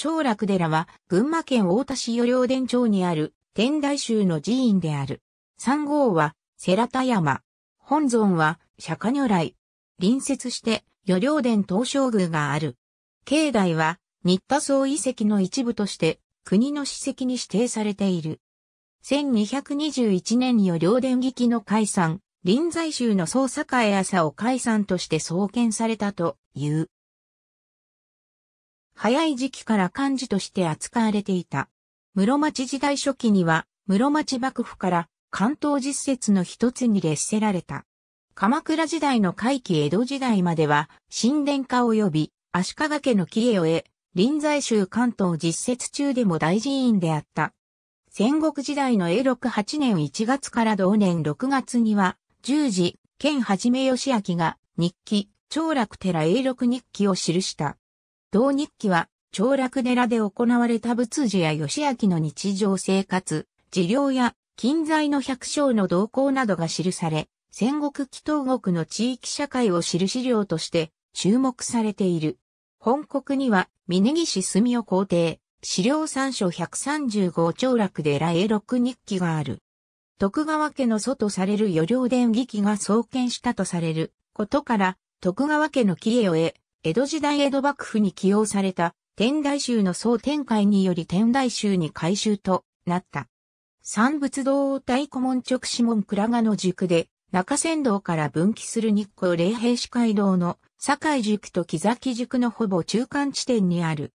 長楽寺は、群馬県太田市与領伝町にある、天台宗の寺院である。三号は、セラタ山。本尊は、釈迦如来。隣接して、与領伝東照宮がある。境内は、日田宗遺跡の一部として、国の史跡に指定されている。1221年に与領伝劇の解散、臨済宗の総栄朝を解散として創建されたという。早い時期から漢字として扱われていた。室町時代初期には、室町幕府から関東実説の一つに列せられた。鎌倉時代の回期江戸時代までは、神殿化及び足利家の帰依を得、臨済州関東実説中でも大寺院であった。戦国時代の永禄8年1月から同年6月には、十字、県はじめ義明が日記、長楽寺永禄日記を記した。同日記は、長楽寺で行われた仏寺や義明の日常生活、治療や近在の百姓の動向などが記され、戦国紀祷国の地域社会を知る資料として注目されている。本国には、峯岸住夫皇帝、資料参書135長楽寺へ六日記がある。徳川家の祖とされる余領伝義記が創建したとされることから、徳川家の紀栄を得、江戸時代江戸幕府に起用された天台宗の総展開により天台宗に改修となった。三仏堂を太古門直下門倉賀の塾で中山道から分岐する日光霊平市街道の堺塾と木崎塾のほぼ中間地点にある。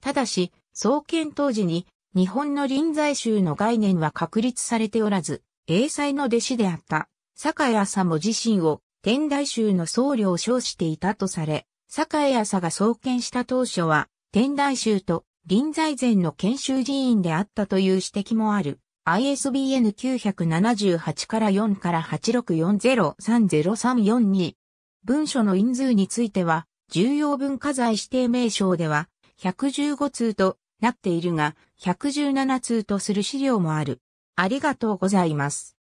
ただし、創建当時に日本の臨済宗の概念は確立されておらず、英才の弟子であった、坂井朝も自身を天台宗の僧侶を称していたとされ、栄朝が創建した当初は、天台宗と臨済前の研修寺院であったという指摘もある。ISBN 978から4から864030342。文書の印数については、重要文化財指定名称では、115通となっているが、117通とする資料もある。ありがとうございます。